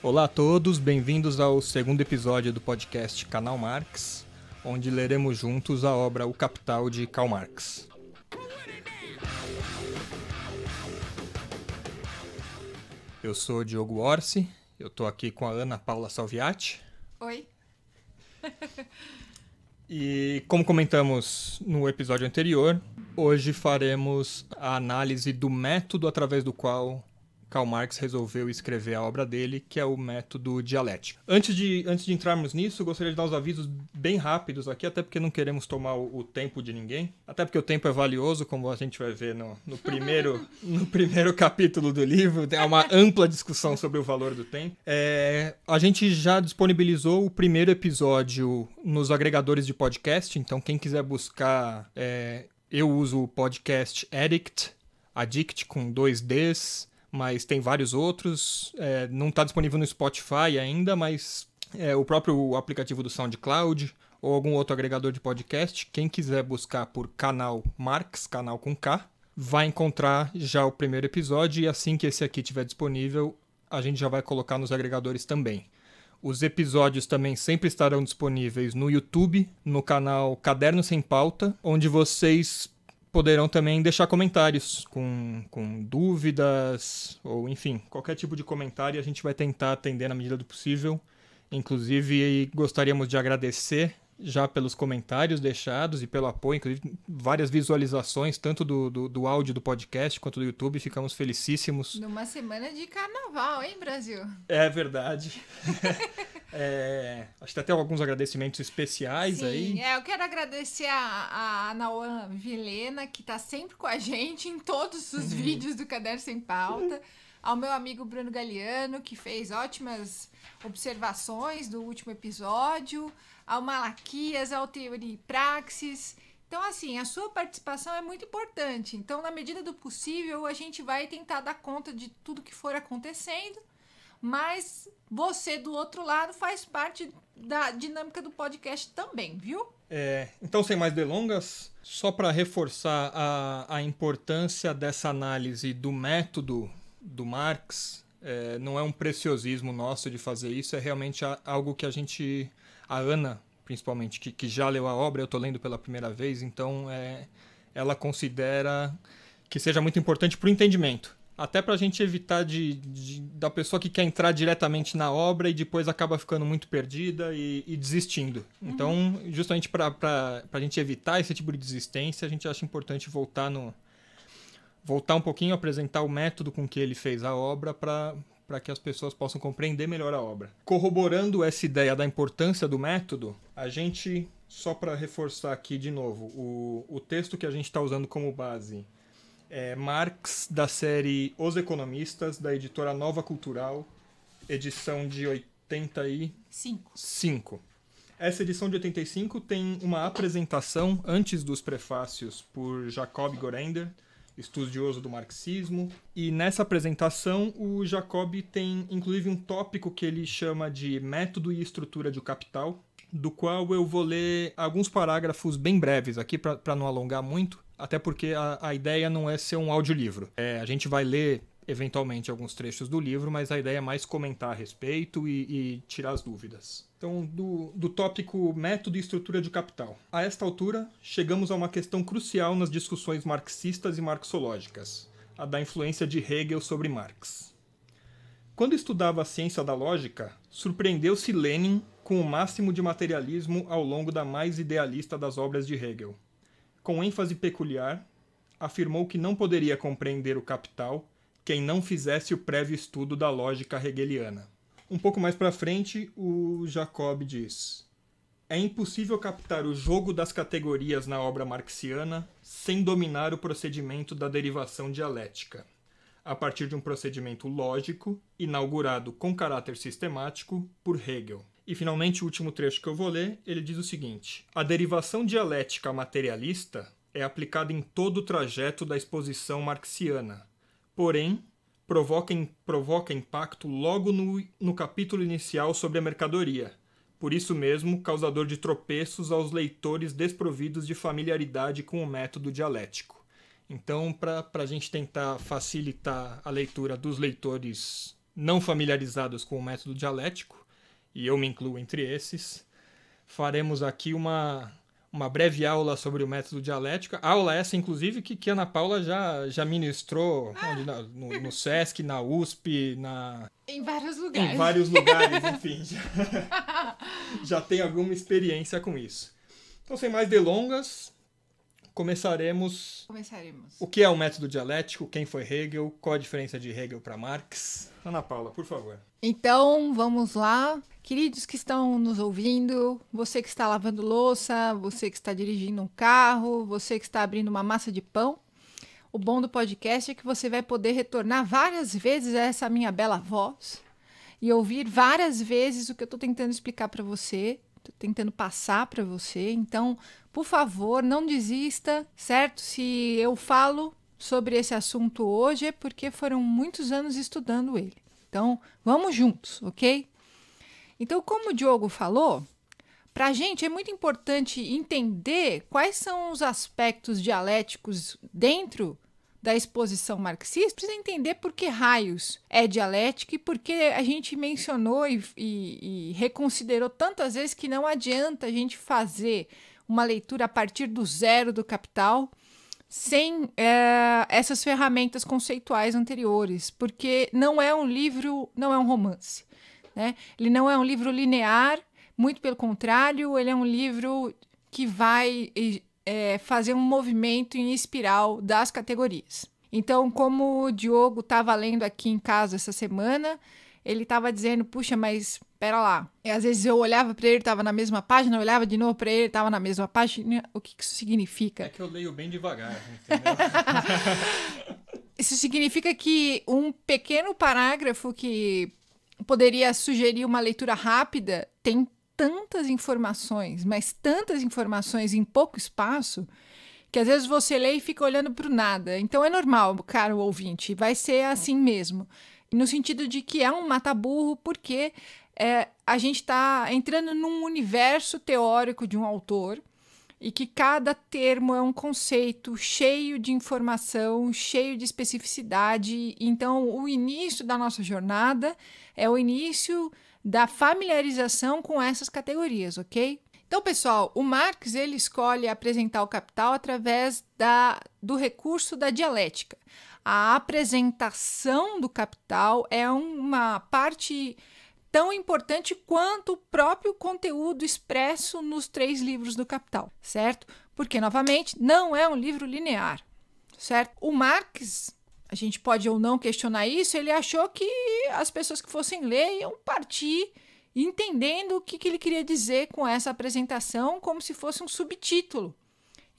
Olá a todos, bem-vindos ao segundo episódio do podcast Canal Marx, onde leremos juntos a obra O Capital de Karl Marx. Eu sou Diogo Orsi, eu estou aqui com a Ana Paula Salviati. Oi. e como comentamos no episódio anterior, hoje faremos a análise do método através do qual Karl Marx resolveu escrever a obra dele, que é o método dialético. Antes de, antes de entrarmos nisso, gostaria de dar os avisos bem rápidos aqui, até porque não queremos tomar o, o tempo de ninguém. Até porque o tempo é valioso, como a gente vai ver no, no, primeiro, no primeiro capítulo do livro. Há é uma ampla discussão sobre o valor do tempo. É, a gente já disponibilizou o primeiro episódio nos agregadores de podcast, então quem quiser buscar, é, eu uso o podcast Addict, Addict com dois Ds mas tem vários outros. É, não está disponível no Spotify ainda, mas é, o próprio aplicativo do SoundCloud ou algum outro agregador de podcast, quem quiser buscar por canal Marx, canal com K, vai encontrar já o primeiro episódio e assim que esse aqui estiver disponível, a gente já vai colocar nos agregadores também. Os episódios também sempre estarão disponíveis no YouTube, no canal Caderno Sem Pauta, onde vocês poderão também deixar comentários com, com dúvidas ou, enfim, qualquer tipo de comentário a gente vai tentar atender na medida do possível. Inclusive, gostaríamos de agradecer já pelos comentários deixados e pelo apoio, inclusive várias visualizações, tanto do, do, do, áudio do podcast quanto do YouTube. Ficamos felicíssimos. Numa semana de carnaval, hein, Brasil? É verdade. é, acho que até alguns agradecimentos especiais Sim, aí. É, eu quero agradecer a, a Nauan Vilena, que está sempre com a gente em todos os vídeos do Caderno Sem Pauta ao meu amigo Bruno Galiano, que fez ótimas observações do último episódio, ao Malaquias, ao Teori Praxis. Então, assim, a sua participação é muito importante. Então, na medida do possível, a gente vai tentar dar conta de tudo que for acontecendo, mas você do outro lado faz parte da dinâmica do podcast também, viu? É, então, sem mais delongas, só para reforçar a, a importância dessa análise do método do Marx é, não é um preciosismo nosso de fazer isso, é realmente algo que a gente, a Ana, principalmente, que, que já leu a obra, eu estou lendo pela primeira vez, então é, ela considera que seja muito importante para o entendimento. Até para a gente evitar de, de, da pessoa que quer entrar diretamente na obra e depois acaba ficando muito perdida e, e desistindo. Uhum. Então, justamente para a gente evitar esse tipo de desistência, a gente acha importante voltar no, voltar um pouquinho, apresentar o método com que ele fez a obra para para que as pessoas possam compreender melhor a obra. Corroborando essa ideia da importância do método, a gente, só para reforçar aqui de novo, o, o texto que a gente está usando como base é Marx, da série Os Economistas, da editora Nova Cultural, edição de 85. Cinco. Essa edição de 85 tem uma apresentação antes dos prefácios por Jacob Gorender estudioso do marxismo. E nessa apresentação, o Jacob tem inclusive um tópico que ele chama de Método e Estrutura do Capital, do qual eu vou ler alguns parágrafos bem breves aqui para não alongar muito, até porque a, a, ideia não é ser um audiolivro. É, a gente vai ler eventualmente alguns trechos do livro, mas a ideia é mais comentar a respeito e, e tirar as dúvidas. Então, do, do tópico método e estrutura de capital. A esta altura, chegamos a uma questão crucial nas discussões marxistas e marxológicas, a da influência de Hegel sobre Marx. Quando estudava a ciência da lógica, surpreendeu-se Lenin com o máximo de materialismo ao longo da mais idealista das obras de Hegel. Com ênfase peculiar, afirmou que não poderia compreender o capital quem não fizesse o prévio estudo da lógica hegeliana. Um pouco mais para frente, o Jacob diz: É impossível captar o jogo das categorias na obra marxiana sem dominar o procedimento da derivação dialética. A partir de um procedimento lógico, inaugurado com caráter sistemático por Hegel. E finalmente, o último trecho que eu vou ler, ele diz o seguinte: A derivação dialética materialista é aplicada em todo o trajeto da exposição marxiana, porém provoca, provoca impacto logo no, no capítulo inicial sobre a mercadoria, por isso mesmo causador de tropeços aos leitores desprovidos de familiaridade com o método dialético. Então, para a gente tentar facilitar a leitura dos leitores não familiarizados com o método dialético, e eu me incluo entre esses, faremos aqui uma uma breve aula sobre o método dialético. Aula essa, inclusive, que, que Ana Paula já, já ministrou ah. onde, no, no, SESC, na USP, na... Em vários lugares. Em vários lugares, enfim. Já, já tem alguma experiência com isso. Então, sem mais delongas, começaremos... Começaremos. O que é o método dialético? Quem foi Hegel? Qual a diferença de Hegel para Marx? Ana Paula, por favor. Então, vamos lá. Queridos que estão nos ouvindo, você que está lavando louça, você que está dirigindo um carro, você que está abrindo uma massa de pão, o bom do podcast é que você vai poder retornar várias vezes a essa minha bela voz e ouvir várias vezes o que eu estou tentando explicar para você, tentando passar para você. Então, por favor, não desista, certo? Se eu falo sobre esse assunto hoje é porque foram muitos anos estudando ele. Então, vamos juntos, ok? Então, como o Diogo falou, para a gente é muito importante entender quais são os aspectos dialéticos dentro da exposição marxista, precisa entender por que raios é dialética e por que a gente mencionou e, e, e, reconsiderou tantas vezes que não adianta a gente fazer uma leitura a partir do zero do capital sem é, essas ferramentas conceituais anteriores, porque não é um livro, não é um romance. Né? Ele não é um livro linear, muito pelo contrário, ele é um livro que vai é, fazer um movimento em espiral das categorias. Então, como o Diogo estava lendo aqui em casa essa semana, ele estava dizendo: puxa, mas pera lá. E é, às vezes eu olhava para ele, tava na mesma página, eu olhava de novo para ele, tava na mesma página. O que, que isso significa? É que eu leio bem devagar, entendeu? Né? isso significa que um pequeno parágrafo que poderia sugerir uma leitura rápida tem tantas informações, mas tantas informações em pouco espaço, que às vezes você lê e fica olhando para o nada. Então é normal, caro ouvinte, vai ser assim mesmo. No sentido de que é um mata-burro, porque é, a gente está entrando num universo teórico de um autor e que cada termo é um conceito cheio de informação, cheio de especificidade. Então, o início da nossa jornada é o início da familiarização com essas categorias, ok? Então, pessoal, o Marx ele escolhe apresentar o capital através da, do recurso da dialética. A apresentação do capital é uma parte tão importante quanto o próprio conteúdo expresso nos três livros do Capital, certo? Porque, novamente, não é um livro linear, certo? O Marx, a gente pode ou não questionar isso, ele achou que as pessoas que fossem ler iam partir entendendo o que, que ele queria dizer com essa apresentação, como se fosse um subtítulo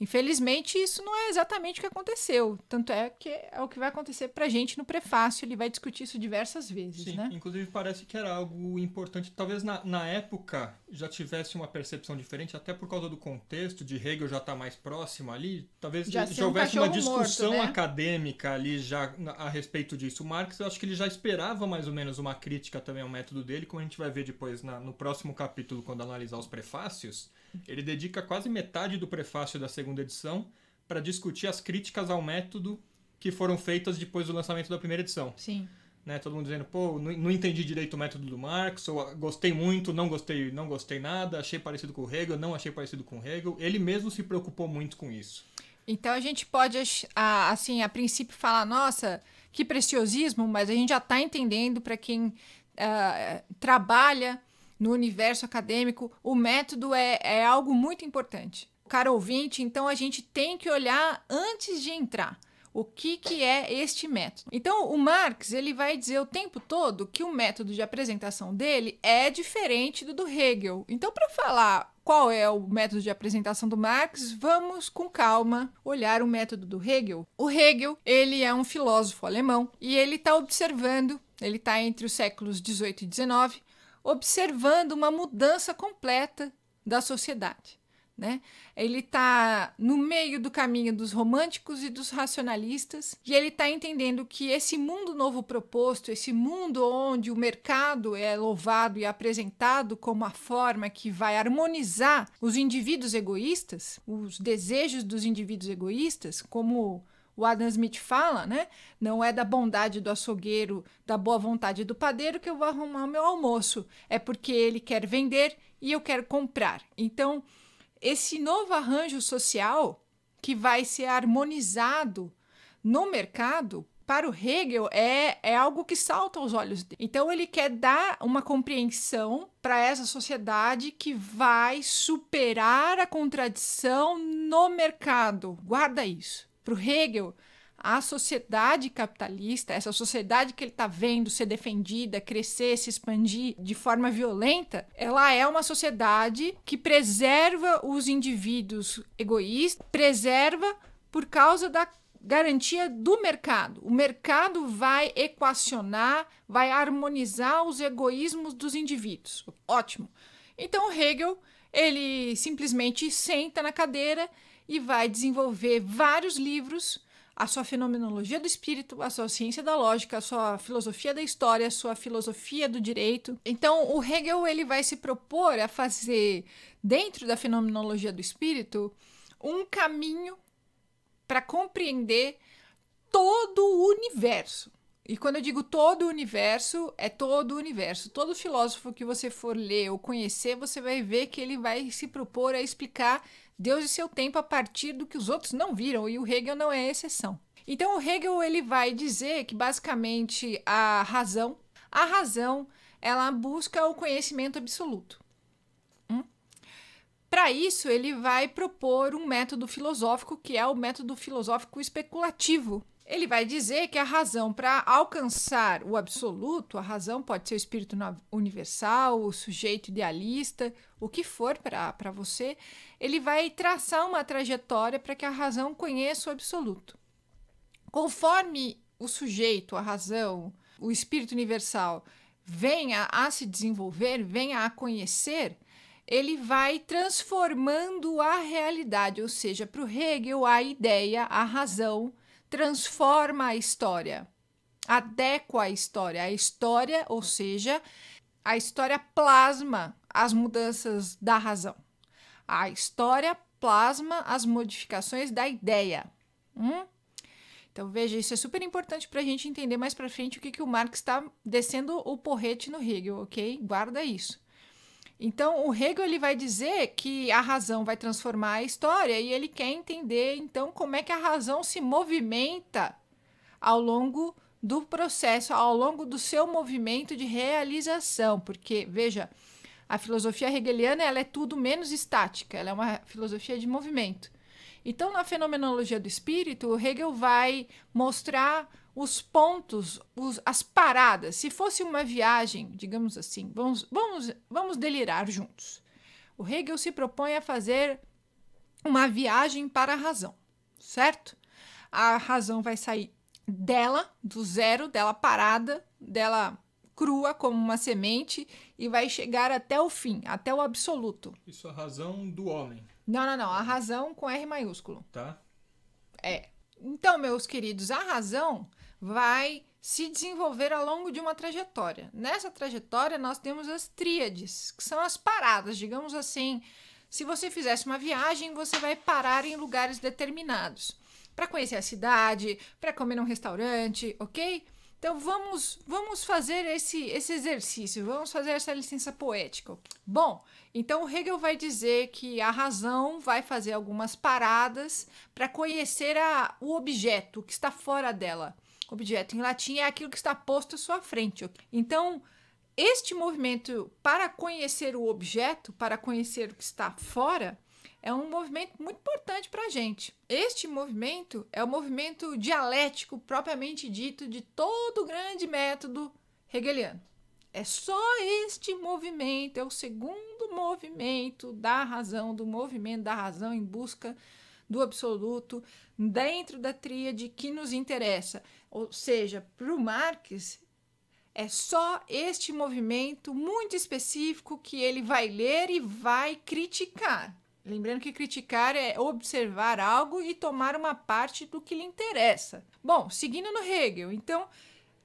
Infelizmente, isso não é exatamente o que aconteceu. Tanto é que é o que vai acontecer para a gente no prefácio. Ele vai discutir isso diversas vezes, Sim, né? Inclusive, parece que era algo importante. Talvez na, na época já tivesse uma percepção diferente, até por causa do contexto de Hegel já estar tá mais próximo ali. Talvez já, já houvesse um uma discussão morto, né? acadêmica ali já a respeito disso. O Marx, eu acho que ele já esperava mais ou menos uma crítica também ao método dele, como a gente vai ver depois na, no próximo capítulo, quando analisar os prefácios ele dedica quase metade do prefácio da segunda edição para discutir as críticas ao método que foram feitas depois do lançamento da primeira edição. Sim. Né, todo mundo dizendo, pô, não, entendi direito o método do Marx, ou ah, gostei muito, não gostei, não gostei nada, achei parecido com o Hegel, não achei parecido com o Hegel. Ele mesmo se preocupou muito com isso. Então a gente pode, assim, a princípio falar, nossa, que preciosismo, mas a gente já está entendendo para quem uh, trabalha no universo acadêmico, o método é, é algo muito importante. Caro ouvinte, então a gente tem que olhar antes de entrar o que, que é este método. Então, o Marx ele vai dizer o tempo todo que o método de apresentação dele é diferente do do Hegel. Então, para falar qual é o método de apresentação do Marx, vamos com calma olhar o método do Hegel. O Hegel ele é um filósofo alemão e ele está observando, ele está entre os séculos 18 e 19, observando uma mudança completa da sociedade. Né? Ele está no meio do caminho dos românticos e dos racionalistas, e ele está entendendo que esse mundo novo proposto, esse mundo onde o mercado é louvado e apresentado como a forma que vai harmonizar os indivíduos egoístas, os desejos dos indivíduos egoístas, como o Adam Smith fala, né? Não é da bondade do açougueiro, da boa vontade do padeiro que eu vou arrumar meu almoço. É porque ele quer vender e eu quero comprar. Então, esse novo arranjo social que vai ser harmonizado no mercado para o Hegel é, é algo que salta aos olhos dele. Então ele quer dar uma compreensão para essa sociedade que vai superar a contradição no mercado. Guarda isso para o Hegel, a sociedade capitalista, essa sociedade que ele está vendo ser defendida, crescer, se expandir de forma violenta, ela é uma sociedade que preserva os indivíduos egoístas, preserva por causa da garantia do mercado. O mercado vai equacionar, vai harmonizar os egoísmos dos indivíduos. Ótimo. Então Hegel, ele simplesmente senta na cadeira e vai desenvolver vários livros a sua fenomenologia do espírito, a sua ciência da lógica, a sua filosofia da história, a sua filosofia do direito. Então, o Hegel ele vai se propor a fazer dentro da fenomenologia do espírito um caminho para compreender todo o universo. E quando eu digo todo o universo, é todo o universo. Todo filósofo que você for ler ou conhecer, você vai ver que ele vai se propor a explicar Deus e seu tempo a partir do que os outros não viram, e o Hegel não é exceção. Então o Hegel ele vai dizer que basicamente a razão, a razão, ela busca o conhecimento absoluto. Hum? Para isso ele vai propor um método filosófico que é o método filosófico especulativo. Ele vai dizer que a razão para alcançar o absoluto, a razão pode ser o espírito universal, o sujeito idealista, o que for para você, ele vai traçar uma trajetória para que a razão conheça o absoluto. Conforme o sujeito, a razão, o espírito universal venha a se desenvolver, venha a conhecer, ele vai transformando a realidade, ou seja, para o Hegel, a ideia, a razão, transforma a história, adequa a história. A história, ou seja, a história plasma as mudanças da razão. A história plasma as modificações da ideia. Hum? Então veja, isso é super importante para a gente entender mais para frente o que, que o Marx está descendo o porrete no Hegel, ok? Guarda isso. Então o Hegel ele vai dizer que a razão vai transformar a história e ele quer entender então como é que a razão se movimenta ao longo do processo, ao longo do seu movimento de realização, porque veja, a filosofia hegeliana ela é tudo menos estática, ela é uma filosofia de movimento. Então, na fenomenologia do espírito, o Hegel vai mostrar os pontos, os, as paradas. Se fosse uma viagem, digamos assim, vamos, vamos, vamos delirar juntos. O Hegel se propõe a fazer uma viagem para a razão, certo? A razão vai sair dela, do zero, dela parada, dela crua como uma semente e vai chegar até o fim, até o absoluto. Isso é a razão do homem. Não, não, não. A razão com R maiúsculo. Tá. É. Então, meus queridos, a razão vai se desenvolver ao longo de uma trajetória. Nessa trajetória, nós temos as tríades, que são as paradas, digamos assim. Se você fizesse uma viagem, você vai parar em lugares determinados para conhecer a cidade, para comer num restaurante, ok? Então vamos, vamos fazer esse, esse exercício, vamos fazer essa licença poética. Bom, então Hegel vai dizer que a razão vai fazer algumas paradas para conhecer a, o objeto que está fora dela. Objeto em latim é aquilo que está posto à sua frente. Então, este movimento para conhecer o objeto, para conhecer o que está fora, é um movimento muito importante para a gente. Este movimento é o movimento dialético propriamente dito de todo o grande método hegeliano. É só este movimento, é o segundo movimento da razão, do movimento da razão em busca do absoluto dentro da tríade que nos interessa. Ou seja, para o Marx, é só este movimento muito específico que ele vai ler e vai criticar. Lembrando que criticar é observar algo e tomar uma parte do que lhe interessa. Bom, seguindo no Hegel, então,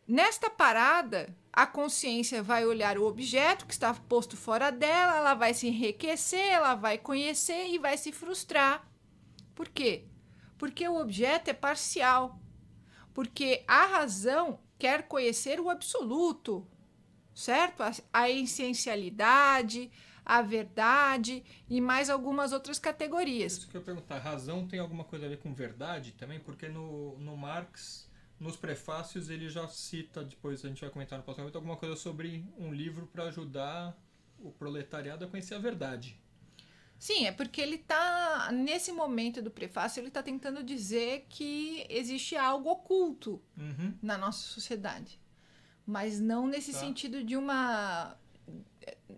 nesta parada, a consciência vai olhar o objeto que está posto fora dela, ela vai se enriquecer, ela vai conhecer e vai se frustrar. Por quê? Porque o objeto é parcial. Porque a razão quer conhecer o absoluto, certo? A, a essencialidade, a verdade e mais algumas outras categorias. Isso que eu ia perguntar, razão tem alguma coisa a ver com verdade também? Porque no, no Marx, nos prefácios, ele já cita, depois a gente vai comentar no próximo momento, alguma coisa sobre um livro para ajudar o proletariado a conhecer a verdade. Sim, é porque ele está, nesse momento do prefácio, ele está tentando dizer que existe algo oculto uhum. na nossa sociedade. Mas não nesse tá. sentido de uma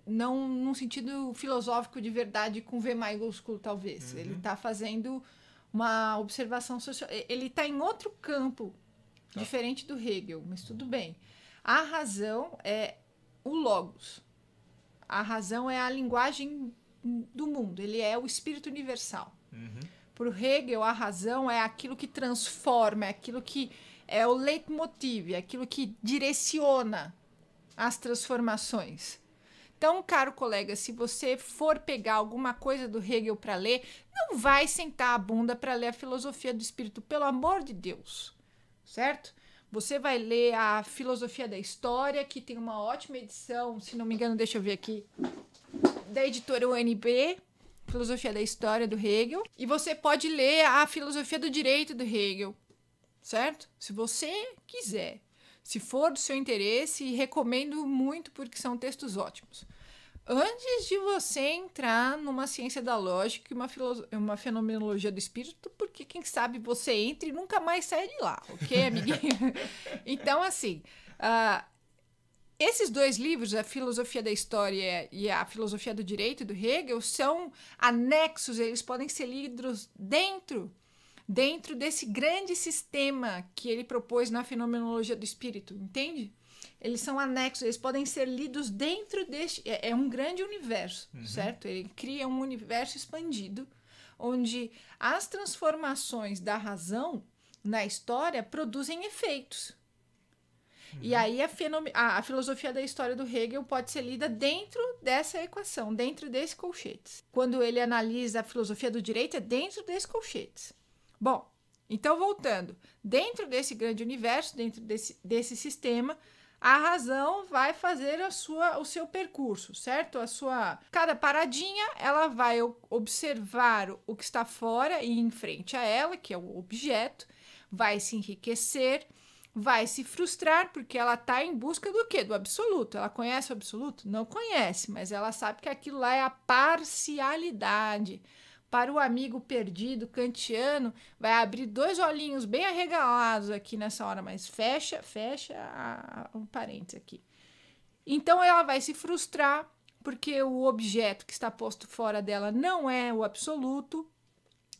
não num sentido filosófico de verdade com V maiúsculo, talvez. Uhum. Ele está fazendo uma observação social. Ele está em outro campo, tá. diferente do Hegel, mas tudo bem. A razão é o logos. A razão é a linguagem do mundo, ele é o espírito universal. Uhum. Para o Hegel, a razão é aquilo que transforma, é aquilo que é o leitmotiv, é aquilo que direciona as transformações. Então, caro colega, se você for pegar alguma coisa do Hegel para ler, não vai sentar a bunda para ler a filosofia do espírito, pelo amor de Deus, certo? Você vai ler a Filosofia da História, que tem uma ótima edição, se não me engano, deixa eu ver aqui, da editora UNB, Filosofia da História do Hegel. E você pode ler a Filosofia do Direito do Hegel, certo? Se você quiser se for do seu interesse, recomendo muito porque são textos ótimos. Antes de você entrar numa ciência da lógica e uma, uma fenomenologia do espírito, porque quem sabe você entra e nunca mais sai de lá, ok, amiguinho? então, assim, uh, esses dois livros, a Filosofia da História e a Filosofia do Direito do Hegel, são anexos, eles podem ser lidos dentro dentro desse grande sistema que ele propôs na fenomenologia do espírito, entende? Eles são anexos, eles podem ser lidos dentro deste. É, é um grande universo, uhum. certo? Ele cria um universo expandido, onde as transformações da razão na história produzem efeitos. Uhum. E aí a, a, a, filosofia da história do Hegel pode ser lida dentro dessa equação, dentro desse colchetes. Quando ele analisa a filosofia do direito, é dentro desse colchetes. Bom, então voltando, dentro desse grande universo, dentro desse, desse sistema, a razão vai fazer a sua, o seu percurso, certo? A sua cada paradinha, ela vai observar o que está fora e em frente a ela, que é o objeto, vai se enriquecer, vai se frustrar porque ela está em busca do quê? Do absoluto. Ela conhece o absoluto? Não conhece, mas ela sabe que aquilo lá é a parcialidade para o amigo perdido kantiano, vai abrir dois olhinhos bem arregalados aqui nessa hora, mas fecha, fecha a, um parênteses aqui. Então ela vai se frustrar porque o objeto que está posto fora dela não é o absoluto,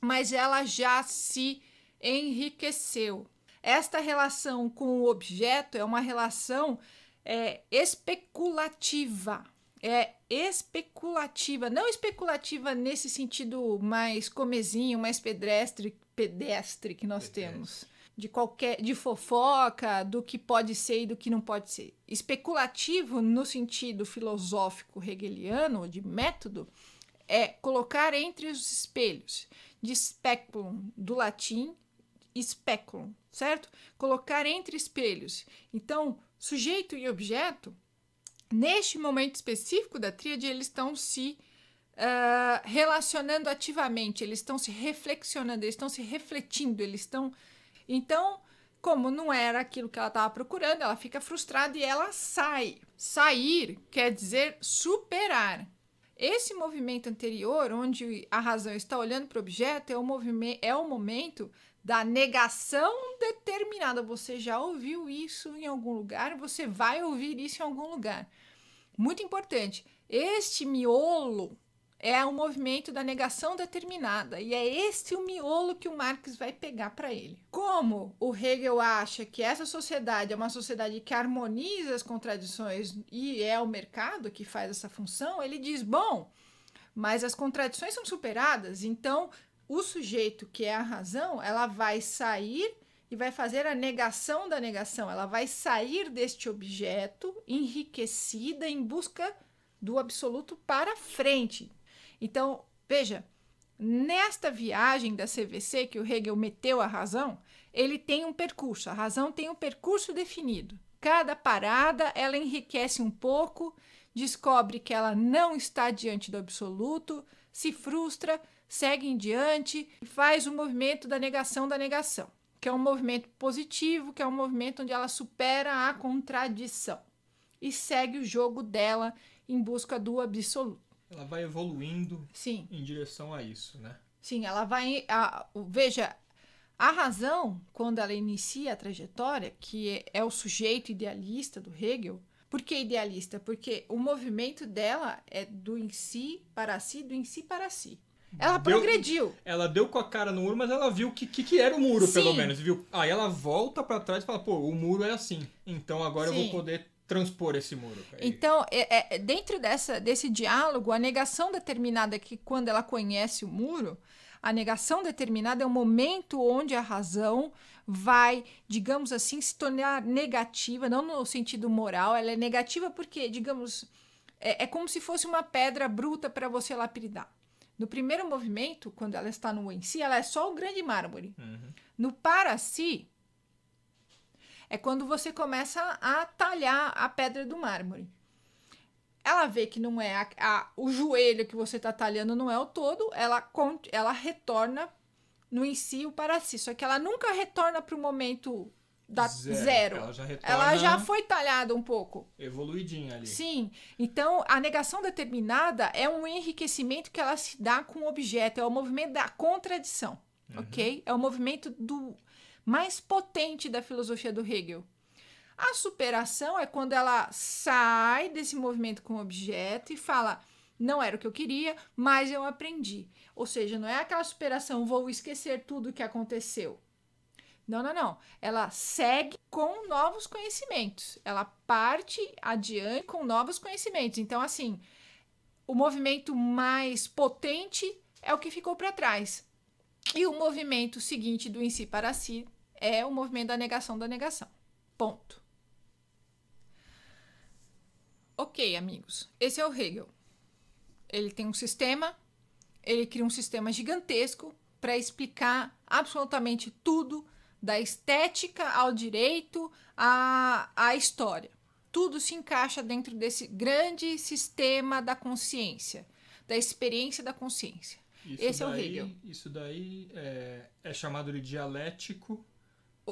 mas ela já se enriqueceu. Esta relação com o objeto é uma relação é, especulativa é especulativa, não especulativa nesse sentido mais comezinho, mais pedestre, pedestre que nós pedestre. temos, de qualquer de fofoca, do que pode ser e do que não pode ser. Especulativo no sentido filosófico hegeliano de método é colocar entre os espelhos, de speculum do latim speculum, certo? Colocar entre espelhos. Então, sujeito e objeto Neste momento específico da tríade, eles estão se uh, relacionando ativamente, eles estão se reflexionando, eles estão se refletindo, eles estão. Então, como não era aquilo que ela estava procurando, ela fica frustrada e ela sai. Sair quer dizer superar. Esse movimento anterior, onde a razão está olhando para o objeto, é o, movimento, é o momento da negação determinada. Você já ouviu isso em algum lugar, você vai ouvir isso em algum lugar. Muito importante. Este miolo é o movimento da negação determinada e é este o miolo que o Marx vai pegar para ele. Como o Hegel acha que essa sociedade é uma sociedade que harmoniza as contradições e é o mercado que faz essa função, ele diz: bom, mas as contradições são superadas, então o sujeito que é a razão, ela vai sair e vai fazer a negação da negação, ela vai sair deste objeto enriquecida em busca do absoluto para frente. Então, veja, nesta viagem da CVC que o Hegel meteu a razão, ele tem um percurso, a razão tem um percurso definido. Cada parada ela enriquece um pouco, descobre que ela não está diante do absoluto, se frustra, segue em diante e faz o movimento da negação da negação, que é um movimento positivo, que é um movimento onde ela supera a contradição e segue o jogo dela em busca do absoluto. Ela vai evoluindo Sim. em direção a isso, né? Sim, ela vai. A, veja, a razão, quando ela inicia a trajetória, que é, é o sujeito idealista do Hegel, por que idealista? Porque o movimento dela é do em si para si, do em si para si. Ela deu, progrediu. Ela deu com a cara no muro, mas ela viu o que, que, que, era o muro, Sim. pelo menos. Viu? Aí ela volta para trás e fala, pô, o muro é assim. Então agora Sim. eu vou poder transpor esse muro. É então, é, é, dentro dessa, desse diálogo, a negação determinada que quando ela conhece o muro, a negação determinada é o um momento onde a razão vai, digamos assim, se tornar negativa, não no sentido moral, ela é negativa porque, digamos, é, é como se fosse uma pedra bruta para você lapidar. No primeiro movimento, quando ela está no em si, ela é só o grande mármore. Uhum. No para si, é quando você começa a talhar a pedra do mármore. Ela vê que não é a, a, o joelho que você está talhando, não é o todo, ela, ela retorna no em si o para si. Só que ela nunca retorna para o momento da zero. zero. Ela, já ela, já foi talhada um pouco. Evoluidinha ali. Sim. Então, a negação determinada é um enriquecimento que ela se dá com o objeto. É o movimento da contradição. Uhum. Ok? É o movimento do mais potente da filosofia do Hegel. A superação é quando ela sai desse movimento com o objeto e fala não era o que eu queria, mas eu aprendi. Ou seja, não é aquela superação, vou esquecer tudo o que aconteceu. Não, não, não. Ela segue com novos conhecimentos. Ela parte adiante com novos conhecimentos. Então, assim, o movimento mais potente é o que ficou para trás. E o movimento seguinte do em si para si é o movimento da negação da negação. Ponto. Ok, amigos. Esse é o Hegel. Ele tem um sistema, ele cria um sistema gigantesco para explicar absolutamente tudo da estética ao direito à, à história. Tudo se encaixa dentro desse grande sistema da consciência, da experiência da consciência. Isso Esse é daí, é o Hegel. Isso daí é, é chamado de dialético.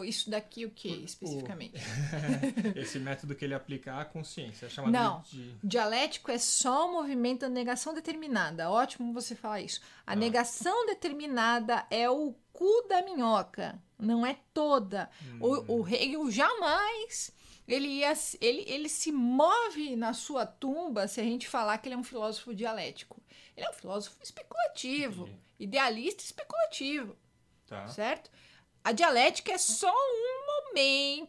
Isso daqui o que especificamente? esse método que ele aplica à consciência. É chamado Não, de... dialético é só o movimento da negação determinada. Ótimo você falar isso. A ah. negação determinada é o cu da minhoca não é toda. Hum. O, o Hegel hum. jamais ele, ia, ele, ele se move na sua tumba se a gente falar que ele é um filósofo dialético. Ele é um filósofo especulativo, Entendi. idealista especulativo. Tá. Certo? A dialética é só um momento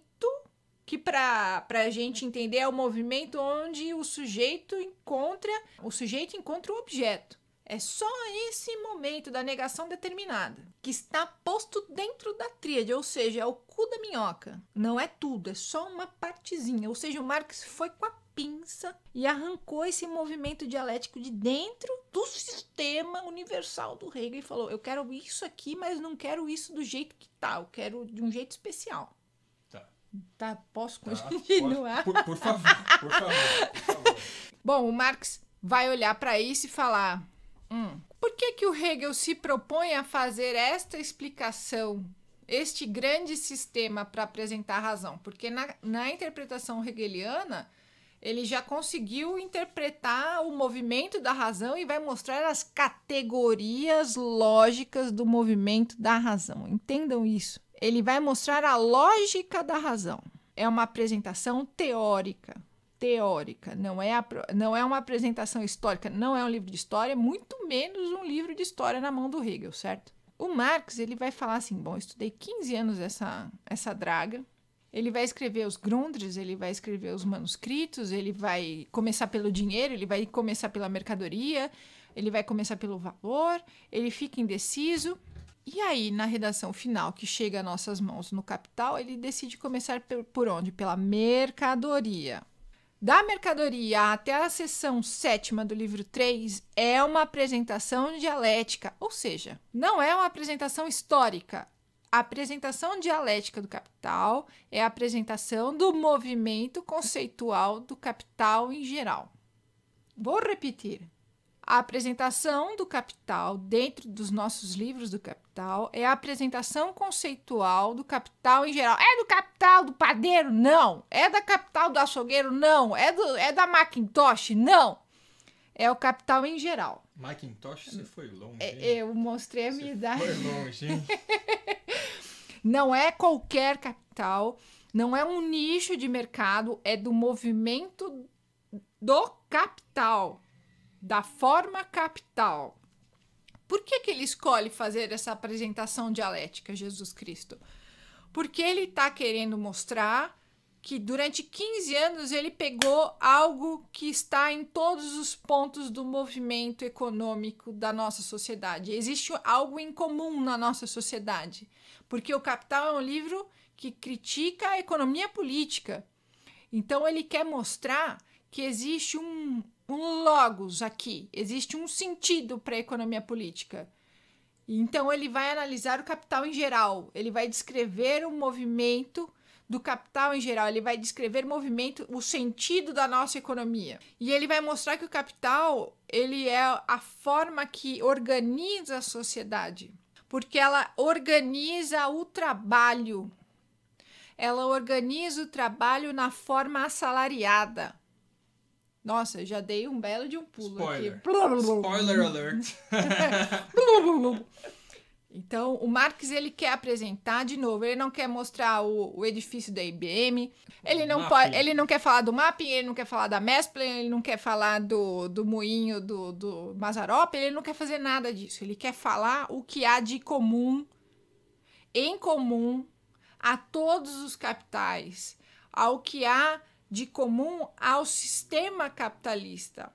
que para a gente entender é o movimento onde o sujeito encontra o sujeito encontra o objeto. É só esse momento da negação determinada, que está posto dentro da tríade, ou seja, é o cu da minhoca. Não é tudo, é só uma partezinha. Ou seja, o Marx foi com a pinça e arrancou esse movimento dialético de dentro do sistema universal do Hegel e falou: eu quero isso aqui, mas não quero isso do jeito que tá, eu quero de um jeito especial. Tá. Tá, posso tá, continuar? Tá, por, por favor, por favor. Por favor. Bom, o Marx vai olhar para isso e falar: Hum. Por que, que o Hegel se propõe a fazer esta explicação, este grande sistema para apresentar a razão? Porque na, na interpretação hegeliana, ele já conseguiu interpretar o movimento da razão e vai mostrar as categorias lógicas do movimento da razão. Entendam isso. Ele vai mostrar a lógica da razão. É uma apresentação teórica teórica, não é, a, não é uma apresentação histórica, não é um livro de história, é muito menos um livro de história na mão do Hegel, certo? O Marx ele vai falar assim: bom, eu estudei 15 anos essa, essa draga. Ele vai escrever os grundres, ele vai escrever os manuscritos, ele vai começar pelo dinheiro, ele vai começar pela mercadoria, ele vai começar pelo valor, ele fica indeciso. E aí, na redação final que chega às nossas mãos no Capital, ele decide começar por onde? Pela mercadoria da mercadoria até a seção sétima do livro 3 é uma apresentação dialética, ou seja, não é uma apresentação histórica. A apresentação dialética do capital é a apresentação do movimento conceitual do capital em geral. Vou repetir. A apresentação do capital dentro dos nossos livros do capital é a apresentação conceitual do capital em geral. É do capital do padeiro? Não. É da capital do açougueiro? Não. É, do, é da Macintosh? Não. É o capital em geral. Macintosh, você foi longe. É, hein? Eu mostrei a minha você idade. Foi longe, hein? não é qualquer capital, não é um nicho de mercado, é do movimento do capital da forma capital. Por que, que ele escolhe fazer essa apresentação dialética, Jesus Cristo? Porque ele está querendo mostrar que durante 15 anos ele pegou algo que está em todos os pontos do movimento econômico da nossa sociedade. Existe algo em comum na nossa sociedade, porque o Capital é um livro que critica a economia política. Então ele quer mostrar que existe um, um logos aqui, existe um sentido para a economia política. Então, ele vai analisar o capital em geral, ele vai descrever o movimento do capital em geral, ele vai descrever o movimento, o sentido da nossa economia. E ele vai mostrar que o capital, ele é a forma que organiza a sociedade, porque ela organiza o trabalho. Ela organiza o trabalho na forma assalariada. Nossa, já dei um belo de um pulo Spoiler. aqui. Spoiler alert. Então, o Marx ele quer apresentar de novo, ele não quer mostrar o, o edifício da IBM, ele não, pode, ele não quer falar do mapping, ele não quer falar da Mesplin, ele não quer falar do, do moinho do, do Mazarop, ele não quer fazer nada disso. Ele quer falar o que há de comum, em comum, a todos os capitais, ao que há de comum ao sistema capitalista.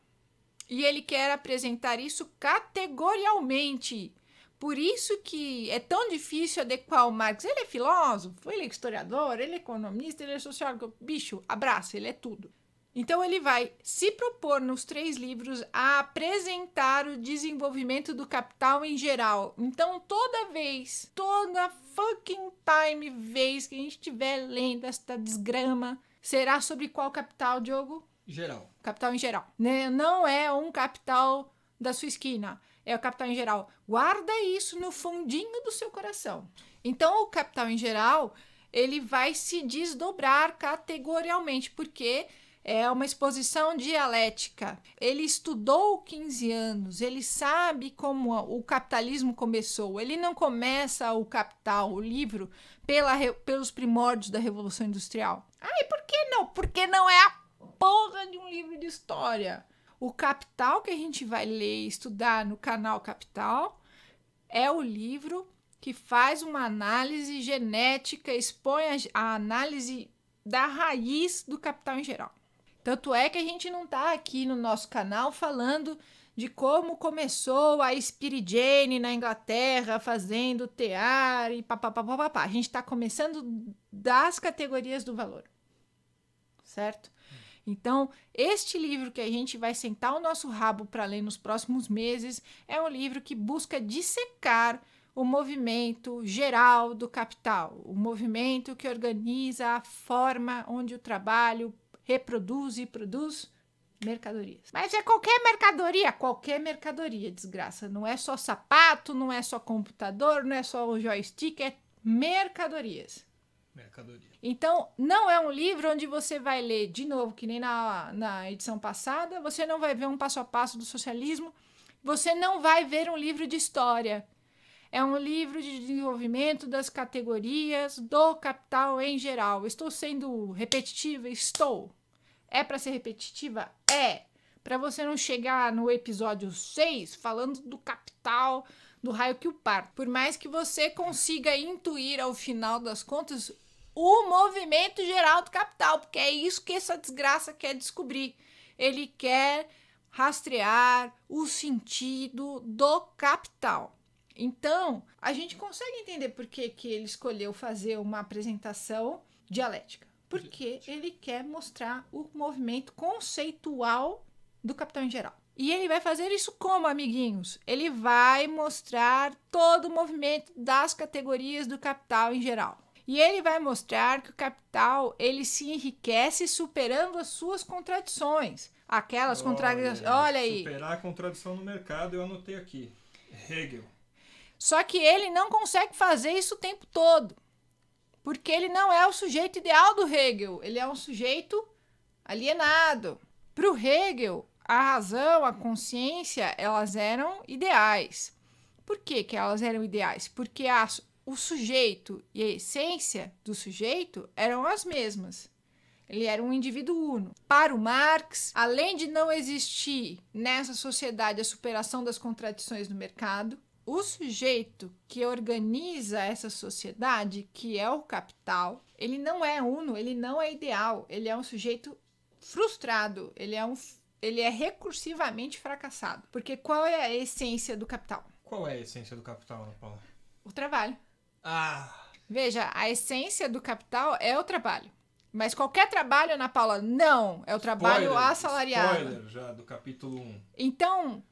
E ele quer apresentar isso categorialmente. Por isso que é tão difícil adequar o Marx. Ele é filósofo, ele é historiador, ele é economista, ele é sociólogo. Bicho, abraça, ele é tudo. Então ele vai se propor nos três livros a apresentar o desenvolvimento do capital em geral. Então toda vez, toda fucking time vez que a gente estiver lendo esta desgrama, será sobre qual capital, Diogo? Geral. Capital em geral. Né? Não é um capital da sua esquina, é o capital em geral. Guarda isso no fundinho do seu coração. Então, o capital em geral, ele vai se desdobrar categorialmente, porque é uma exposição dialética. Ele estudou 15 anos, ele sabe como o capitalismo começou. Ele não começa o Capital, o livro, pela, pelos primórdios da Revolução Industrial. Ai, por que não? Porque não é a porra de um livro de história. O Capital que a gente vai ler e estudar no canal Capital é o livro que faz uma análise genética, expõe a, a análise da raiz do capital em geral. Tanto é que a gente não está aqui no nosso canal falando de como começou a Spirit Jane na Inglaterra fazendo tear e papapá. A gente está começando das categorias do valor, certo? Então, este livro que a gente vai sentar o nosso rabo para ler nos próximos meses é um livro que busca dissecar o movimento geral do capital, o movimento que organiza a forma onde o trabalho reproduz e produz mercadorias. Mas é qualquer mercadoria, qualquer mercadoria, desgraça. Não é só sapato, não é só computador, não é só o joystick, é mercadorias. Mercadoria. Então, não é um livro onde você vai ler, de novo, que nem na, na edição passada, você não vai ver um passo a passo do socialismo, você não vai ver um livro de história. É um livro de desenvolvimento das categorias do capital em geral. Estou sendo repetitiva? Estou. É para ser repetitiva? É. Para você não chegar no episódio 6 falando do capital do raio que o par. Por mais que você consiga intuir ao final das contas o movimento geral do capital, porque é isso que essa desgraça quer descobrir. Ele quer rastrear o sentido do capital. Então, a gente consegue entender por que, que ele escolheu fazer uma apresentação dialética. Porque ele quer mostrar o movimento conceitual do capital em geral. E ele vai fazer isso como, amiguinhos? Ele vai mostrar todo o movimento das categorias do capital em geral. E ele vai mostrar que o capital ele se enriquece superando as suas contradições. Aquelas contradições. Olha aí. Superar a contradição no mercado, eu anotei aqui. Hegel. Só que ele não consegue fazer isso o tempo todo. Porque ele não é o sujeito ideal do Hegel, ele é um sujeito alienado. Para o Hegel, a razão, a consciência, elas eram ideais. Por que, que elas eram ideais? Porque a, o sujeito e a essência do sujeito eram as mesmas. Ele era um indivíduo uno. Para o Marx, além de não existir nessa sociedade a superação das contradições do mercado, o sujeito que organiza essa sociedade, que é o capital, ele não é uno, ele não é ideal, ele é um sujeito frustrado, ele é um ele é recursivamente fracassado. Porque qual é a essência do capital? Qual é a essência do capital, Ana Paula? O trabalho. Ah. Veja, a essência do capital é o trabalho. Mas qualquer trabalho, Ana Paula, não. É o trabalho spoiler, assalariado. Spoiler já do capítulo 1. Então,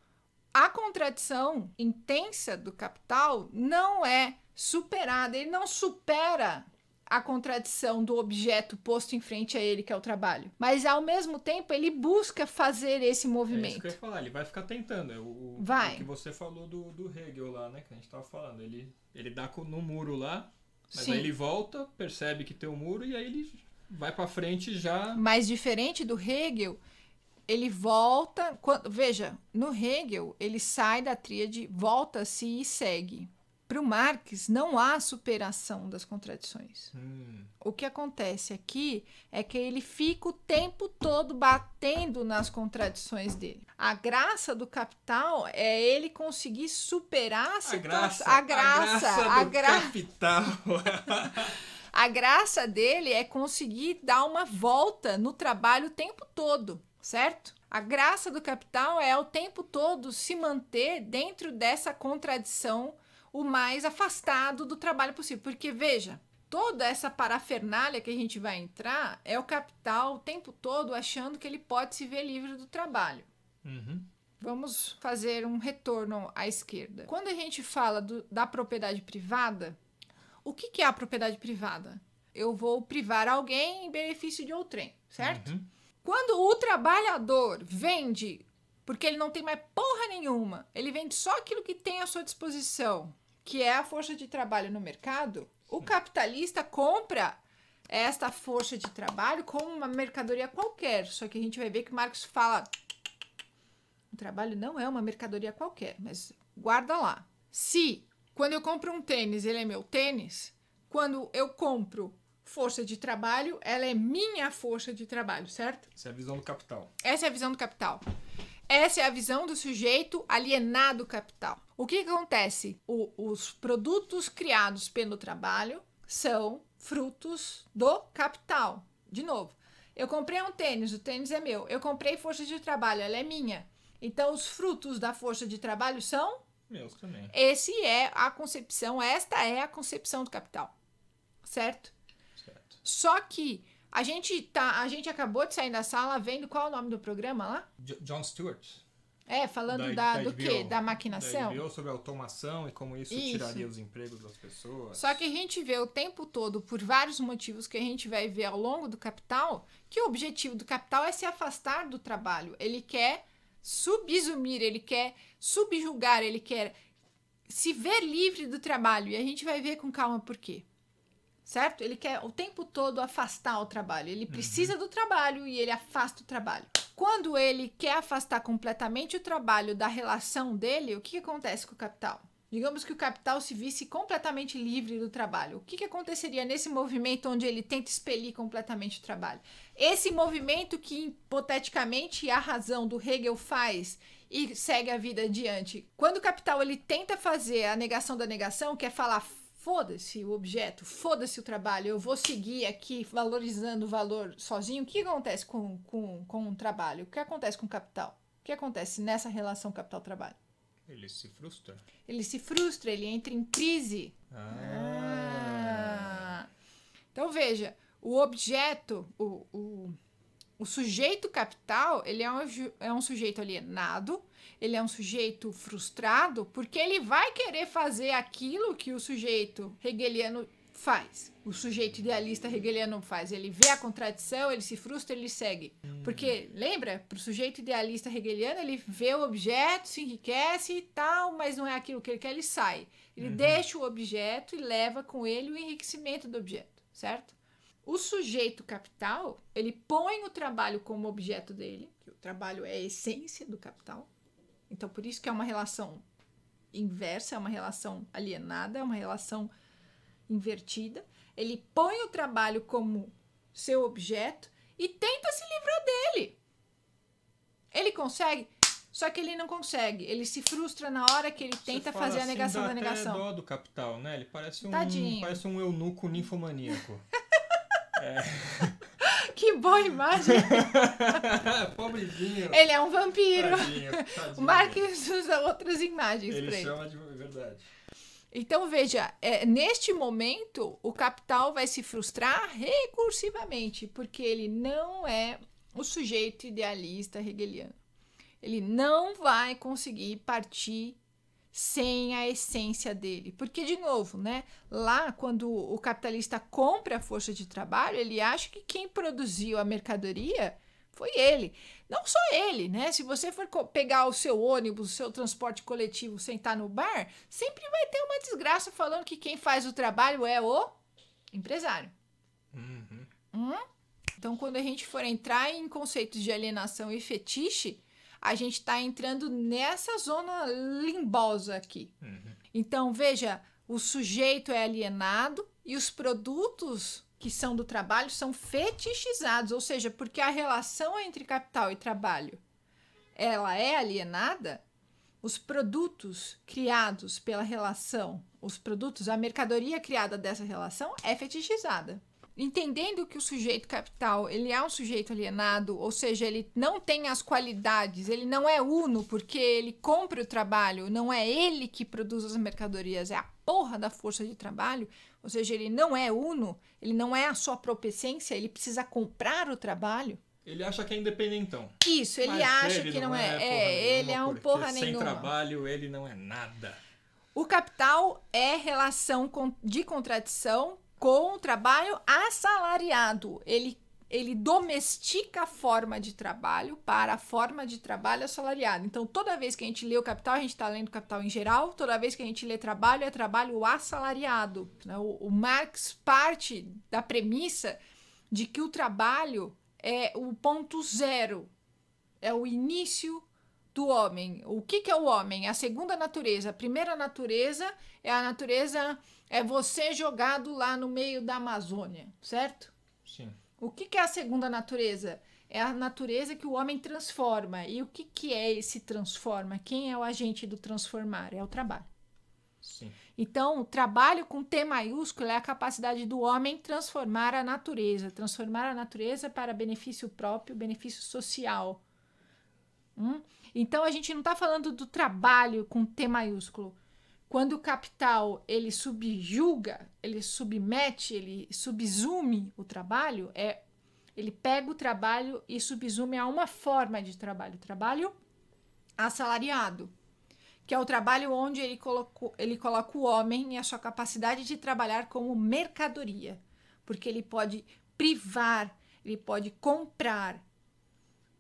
a contradição intensa do capital não é superada, ele não supera a contradição do objeto posto em frente a ele, que é o trabalho. Mas ao mesmo tempo, ele busca fazer esse movimento. É isso que eu ia falar, ele vai ficar tentando. É o, vai. o que você falou do, do Hegel lá, né? Que a gente estava falando. Ele, ele dá no muro lá, mas Sim. aí ele volta, percebe que tem um muro e aí ele vai para frente já. Mas diferente do Hegel, ele volta. Quando, veja, no Hegel, ele sai da tríade, volta-se e segue. Para o Marx, não há superação das contradições. Hum. O que acontece aqui é que ele fica o tempo todo batendo nas contradições dele. A graça do Capital é ele conseguir superar a situação. graça, a graça, a graça do gra... Capital. a graça dele é conseguir dar uma volta no trabalho o tempo todo certo? A graça do capital é o tempo todo se manter dentro dessa contradição o mais afastado do trabalho possível. Porque, veja, toda essa parafernália que a gente vai entrar é o capital o tempo todo achando que ele pode se ver livre do trabalho. Uhum. Vamos fazer um retorno à esquerda. Quando a gente fala do, da propriedade privada, o que, que, é a propriedade privada? Eu vou privar alguém em benefício de outrem, certo? Uhum. Quando o trabalhador vende, porque ele não tem mais porra nenhuma, ele vende só aquilo que tem à sua disposição, que é a força de trabalho no mercado, o capitalista compra esta força de trabalho como uma mercadoria qualquer. Só que a gente vai ver que Marx fala: o trabalho não é uma mercadoria qualquer, mas guarda lá. Se quando eu compro um tênis, ele é meu tênis, quando eu compro força de trabalho, ela é minha força de trabalho, certo? Essa é a visão do capital. Essa é a visão do capital. Essa é a visão do sujeito alienado capital. O que, que acontece? O, os produtos criados pelo trabalho são frutos do capital. De novo, eu comprei um tênis, o tênis é meu. Eu comprei força de trabalho, ela é minha. Então, os frutos da força de trabalho são meus também. Esse é a concepção, esta é a concepção do capital, certo? Só que a gente tá, a gente acabou de sair da sala vendo qual é o nome do programa lá? John Stewart. É, falando da, da, da do quê? Da maquinação? Da HBO sobre automação e como isso, isso, tiraria os empregos das pessoas. Só que a gente vê o tempo todo, por vários motivos que a gente vai ver ao longo do capital, que o objetivo do capital é se afastar do trabalho. Ele quer subsumir, ele quer subjugar, ele quer se ver livre do trabalho. E a gente vai ver com calma por quê certo? Ele quer o tempo todo afastar o trabalho. Ele uhum. precisa uhum. do trabalho e ele afasta o trabalho. Quando ele quer afastar completamente o trabalho da relação dele, o que, que acontece com o capital? Digamos que o capital se visse completamente livre do trabalho. O que, que aconteceria nesse movimento onde ele tenta expelir completamente o trabalho? Esse movimento que, hipoteticamente, a razão do Hegel faz e segue a vida adiante. Quando o capital ele tenta fazer a negação da negação, que é falar Foda-se o objeto, foda-se o trabalho, eu vou seguir aqui valorizando o valor sozinho. O que acontece com, com, com o trabalho? O que acontece com o capital? O que acontece nessa relação capital-trabalho? Ele se frustra. Ele se frustra, ele entra em crise. Ah. Ah. Então veja, o objeto, o, o o sujeito capital, ele é um, é um sujeito alienado, ele é um sujeito frustrado, porque ele vai querer fazer aquilo que o sujeito hegeliano faz. O sujeito idealista hegeliano faz. Ele vê a contradição, ele se frustra, ele segue. Porque, lembra? Para o sujeito idealista hegeliano, ele vê o objeto, se enriquece e tal, mas não é aquilo que ele quer, ele sai. Ele uhum. deixa o objeto e leva com ele o enriquecimento do objeto, certo? O sujeito capital, ele põe o trabalho como objeto dele, que o trabalho é a essência do capital. Então, por isso que é uma relação inversa, é uma relação alienada, é uma relação invertida. Ele põe o trabalho como seu objeto e tenta se livrar dele. Ele consegue, só que ele não consegue. Ele se frustra na hora que ele tenta fazer assim, a negação dá da negação. Até dó do capital, né? Ele parece um, parece um eunuco ninfomaníaco. Que boa imagem. Pobrezinho. Ele é um vampiro. Tadinho, tadinho. O Marques usa outras imagens ele. Ele chama de é verdade. Então veja, é, neste momento o capital vai se frustrar recursivamente, porque ele não é o sujeito idealista hegeliano. Ele não vai conseguir partir sem a essência dele. Porque, de novo, né? Lá, quando o capitalista compra a força de trabalho, ele acha que quem produziu a mercadoria foi ele. Não só ele, né? Se você for pegar o seu ônibus, o seu transporte coletivo, sentar no bar, sempre vai ter uma desgraça falando que quem faz o trabalho é o empresário. Uhum. Hum? Então, quando a gente for entrar em conceitos de alienação e fetiche, a gente está entrando nessa zona limbosa aqui. Uhum. Então, veja, o sujeito é alienado e os produtos que são do trabalho são fetichizados, ou seja, porque a relação entre capital e trabalho ela é alienada, os produtos criados pela relação, os produtos, a mercadoria criada dessa relação é fetichizada entendendo que o sujeito capital ele é um sujeito alienado, ou seja, ele não tem as qualidades, ele não é uno porque ele compra o trabalho, não é ele que produz as mercadorias, é a porra da força de trabalho, ou seja, ele não é uno, ele não é a sua propensência ele precisa comprar o trabalho. Ele acha que é independentão. Isso, ele Mas acha ele que não, não é. é, é ele é um porra nenhuma. Sem trabalho, ele não é nada. O capital é relação de contradição com o trabalho assalariado. Ele ele domestica a forma de trabalho para a forma de trabalho assalariado. Então, toda vez que a gente lê o capital, a gente está lendo capital em geral, toda vez que a gente lê trabalho, é trabalho assalariado. Né? O, o Marx parte da premissa de que o trabalho é o ponto zero, é o início do homem. O que, que é o homem? É a segunda natureza. A primeira natureza é a natureza, é você jogado lá no meio da Amazônia, certo? Sim. O que, que é a segunda natureza? É a natureza que o homem transforma. E o que, que é esse transforma? Quem é o agente do transformar? É o trabalho. Sim. Então, o trabalho com T maiúsculo é a capacidade do homem transformar a natureza, transformar a natureza para benefício próprio, benefício social. Hum? Então a gente não está falando do trabalho com T maiúsculo. Quando o capital ele subjuga, ele submete, ele subsume o trabalho, é ele pega o trabalho e subsume a uma forma de trabalho, trabalho assalariado, que é o trabalho onde ele, ele coloca o homem e a sua capacidade de trabalhar como mercadoria, porque ele pode privar, ele pode comprar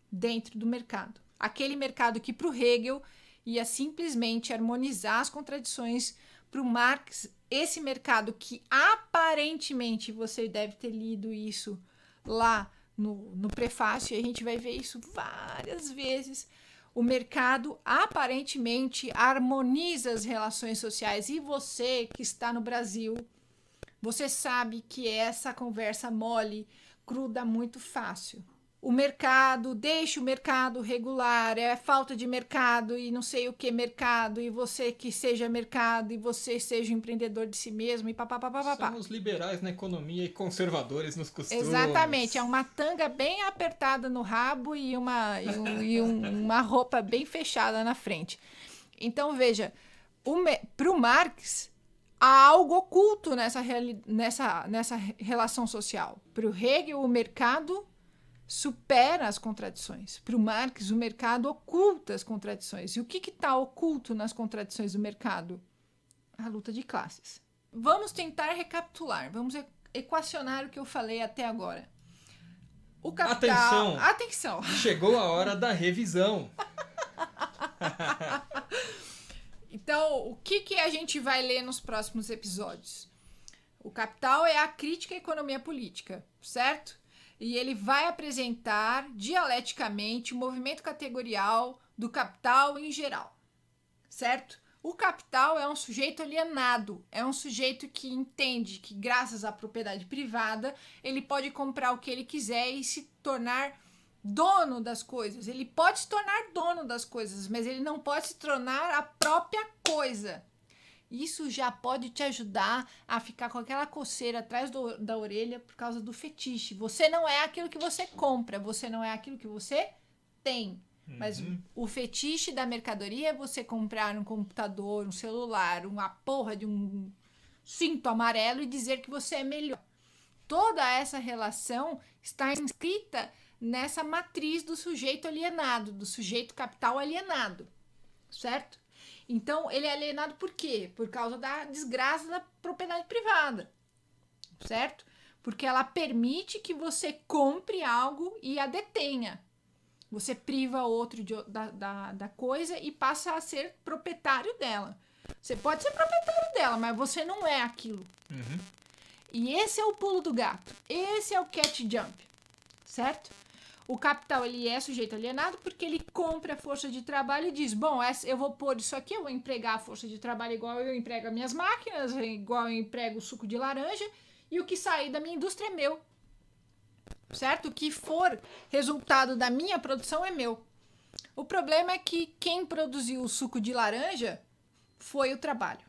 dentro do mercado aquele mercado que para o Hegel ia simplesmente harmonizar as contradições para o Marx, esse mercado que aparentemente você deve ter lido isso lá no, no prefácio, e a gente vai ver isso várias vezes. O mercado aparentemente harmoniza as relações sociais e você que está no Brasil, você sabe que essa conversa mole, cruda, muito fácil o mercado, deixa o mercado regular, é falta de mercado e não sei o que mercado, e você que seja mercado, e você seja um empreendedor de si mesmo, e papapá. Somos liberais na economia e conservadores nos costumes. Exatamente, é uma tanga bem apertada no rabo e uma, e, um, e um, uma roupa bem fechada na frente. Então, veja, para o Marx, há algo oculto nessa, nessa, nessa relação social. Para o Hegel, o mercado supera as contradições. Para o Marx, o mercado oculta as contradições. E o que está oculto nas contradições do mercado? A luta de classes. Vamos tentar recapitular, vamos equacionar o que eu falei até agora. O capital. Atenção! Atenção! Chegou a hora da revisão. então, o que, que a gente vai ler nos próximos episódios? O capital é a crítica à economia política, certo? e ele vai apresentar dialeticamente o movimento categorial do capital em geral, certo? O capital é um sujeito alienado, é um sujeito que entende que, graças à propriedade privada, ele pode comprar o que ele quiser e se tornar dono das coisas. Ele pode se tornar dono das coisas, mas ele não pode se tornar a própria coisa. Isso já pode te ajudar a ficar com aquela coceira atrás do, da orelha por causa do fetiche. Você não é aquilo que você compra, você não é aquilo que você tem. Uhum. Mas o fetiche da mercadoria é você comprar um computador, um celular, uma porra de um cinto amarelo e dizer que você é melhor. Toda essa relação está inscrita nessa matriz do sujeito alienado, do sujeito capital alienado, certo? Então, ele é alienado por quê? Por causa da desgraça da propriedade privada, certo? Porque ela permite que você compre algo e a detenha. Você priva outro de, da, da, da coisa e passa a ser proprietário dela. Você pode ser proprietário dela, mas você não é aquilo. Uhum. E esse é o pulo do gato. Esse é o cat jump, certo? O capital ele é sujeito alienado porque ele compra a força de trabalho e diz: bom, eu vou pôr isso aqui, eu vou empregar a força de trabalho igual eu emprego as minhas máquinas, igual eu emprego o suco de laranja, e o que sair da minha indústria é meu. Certo? O que for resultado da minha produção é meu. O problema é que quem produziu o suco de laranja foi o trabalho.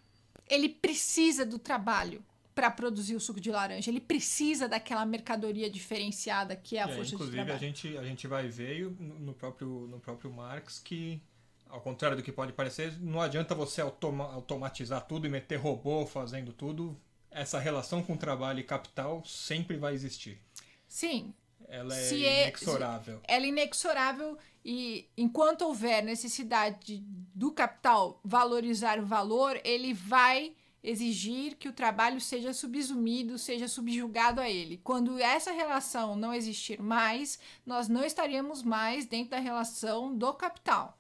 Ele precisa do trabalho para produzir o suco de laranja. Ele precisa daquela mercadoria diferenciada que é a é, força de trabalho. Inclusive, a gente, a gente vai ver no próprio, no próprio Marx que, ao contrário do que pode parecer, não adianta você automa automatizar tudo e meter robô fazendo tudo. Essa relação com trabalho e capital sempre vai existir. Sim. Ela é, é- inexorável. É, ela é inexorável e enquanto houver necessidade do capital valorizar o valor, ele vai exigir que o trabalho seja subsumido, seja subjugado a ele. Quando essa relação não existir mais, nós não estaremos mais dentro da relação do capital.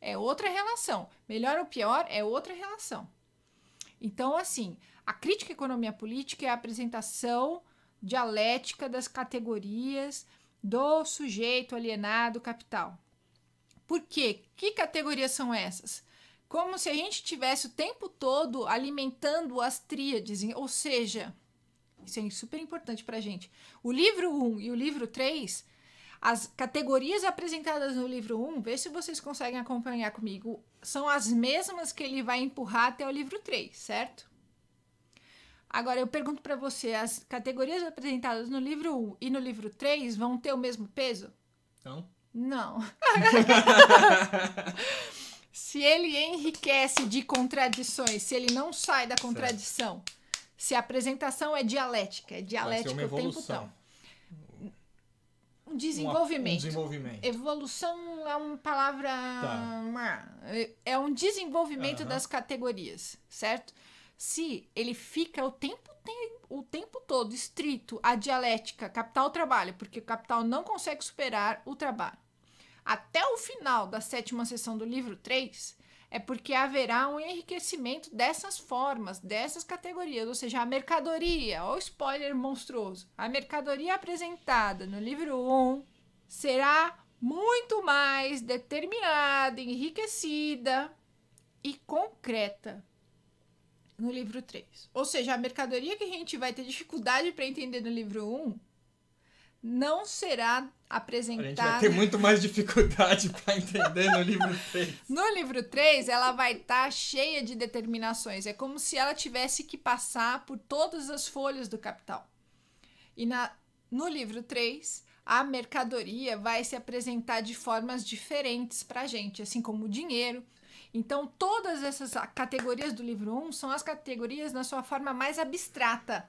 É outra relação. Melhor ou pior, é outra relação. Então, assim, a crítica à economia política é a apresentação dialética das categorias do sujeito alienado capital. Por quê? Que categorias são essas? Como se a gente tivesse o tempo todo alimentando as tríades, ou seja, isso é super importante para a gente. O livro 1 e o livro 3, as categorias apresentadas no livro 1, vê se vocês conseguem acompanhar comigo, são as mesmas que ele vai empurrar até o livro 3, certo? Agora eu pergunto para você, as categorias apresentadas no livro 1 e no livro 3 vão ter o mesmo peso? Não. Não. Se ele enriquece de contradições, se ele não sai da contradição, certo. se a apresentação é dialética, é dialética o tempo todo. Um desenvolvimento. Um desenvolvimento. Evolução é uma palavra. Tá. É, é um desenvolvimento uhum. das categorias, certo? Se ele fica o tempo, o tempo todo estrito à dialética capital-trabalho, porque o capital não consegue superar o trabalho até o final da sétima sessão do livro 3, é porque haverá um enriquecimento dessas formas, dessas categorias, ou seja, a mercadoria, ou spoiler monstruoso, a mercadoria apresentada no livro 1 será muito mais determinada, enriquecida e concreta no livro 3. Ou seja, a mercadoria que a gente vai ter dificuldade para entender no livro 1 não será apresentada. A gente vai ter muito mais dificuldade para entender no livro 3. No livro 3, ela vai estar tá cheia de determinações. É como se ela tivesse que passar por todas as folhas do Capital. E na, no livro 3, a mercadoria vai se apresentar de formas diferentes para a gente, assim como o dinheiro. Então, todas essas categorias do livro 1 são as categorias na sua forma mais abstrata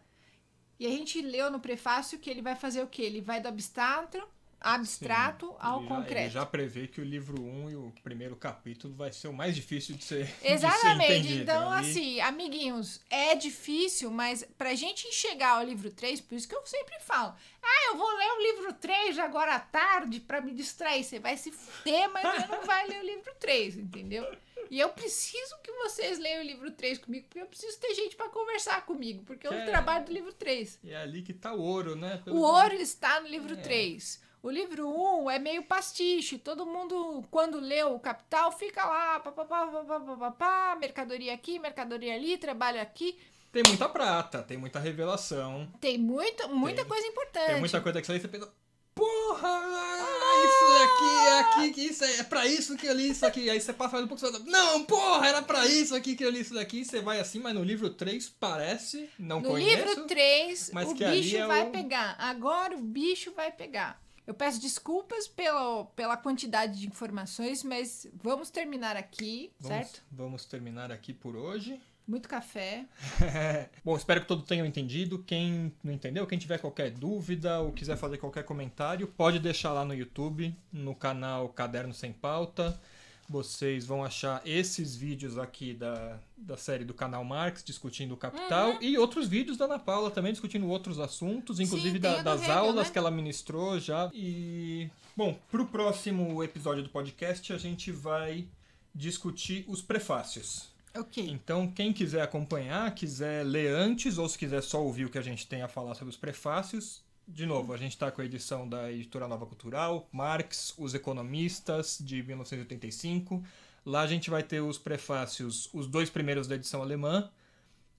e a gente leu no prefácio que ele vai fazer o quê? Ele vai do abstrato, abstrato Sim, ao ele concreto. Já, ele já prevê que o livro 1 um e o primeiro capítulo vai ser o mais difícil de ser Exatamente. De ser então, né? e... assim, amiguinhos, é difícil, mas pra gente chegar ao livro 3, por isso que eu sempre falo, ah, eu vou ler o livro 3 agora à tarde para me distrair. Você vai se fuder, mas você não vai ler o livro 3, entendeu? E eu preciso que vocês leiam o livro 3 comigo, porque eu preciso ter gente para conversar comigo, porque é eu é... trabalho do livro 3. E é ali que tá o ouro, né? Pelo o ouro que... está no livro é. 3. O livro 1 é meio pastiche, todo mundo, quando lê o Capital, fica lá, papapá, papapá, mercadoria aqui, mercadoria ali, trabalho aqui. Tem muita prata, tem muita revelação. Tem muita muita tem, coisa importante. Tem muita coisa que você pensa, porra, ah! Ah, isso daqui, aqui, isso é, é pra isso que eu li isso aqui. Aí você passa mais um pouco você fala, não, porra, era pra isso aqui que eu li isso daqui. Você vai assim, mas no livro 3 parece, não no conheço. No livro 3, o bicho é vai o... pegar. Agora o bicho vai pegar. Eu peço desculpas pela, pela quantidade de informações, mas vamos terminar aqui, vamos, certo? Vamos terminar aqui por hoje. Muito café. Bom, espero que todos tenham entendido. Quem não entendeu, quem tiver qualquer dúvida ou quiser fazer qualquer comentário, pode deixar lá no YouTube, no canal Caderno Sem Pauta. Vocês vão achar esses vídeos aqui da, da série do canal Marx, discutindo o capital, uhum. e outros vídeos da Ana Paula também, discutindo outros assuntos, inclusive Sim, da, das Hegel, aulas né? que ela ministrou já. E, bom, o próximo episódio do podcast, a gente vai discutir os prefácios. Então, quem quiser acompanhar, quiser ler antes, ou se quiser só ouvir o que a gente tem a falar sobre os prefácios, de novo, a gente está com a edição da Editora Nova Cultural, Marx, Os Economistas, de 1985. Lá a gente vai ter os prefácios, os dois primeiros da edição alemã,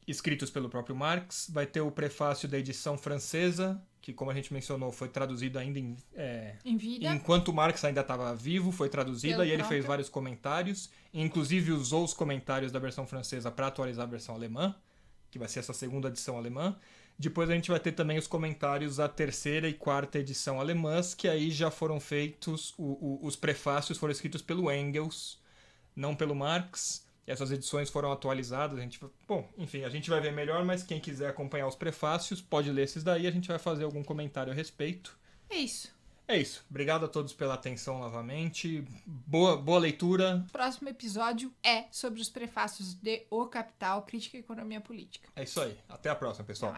escritos pelo próprio Marx. Vai ter o prefácio da edição francesa, que como a gente mencionou, foi traduzido ainda em, é, em vida. Enquanto Marx ainda estava vivo, foi traduzida Pelo e ele próprio. fez vários comentários, inclusive usou os comentários da versão francesa para atualizar a versão alemã, que vai ser essa segunda edição alemã. Depois a gente vai ter também os comentários da terceira e quarta edição alemãs, que aí já foram feitos, o, o, os prefácios foram escritos pelo Engels, não pelo Marx essas edições foram atualizadas. A gente, bom, enfim, a gente vai ver melhor, mas quem quiser acompanhar os prefácios pode ler esses daí. A gente vai fazer algum comentário a respeito. É isso. É isso. Obrigado a todos pela atenção novamente. Boa, boa leitura. O próximo episódio é sobre os prefácios de O Capital, Crítica e Economia Política. É isso aí. Até a próxima, pessoal.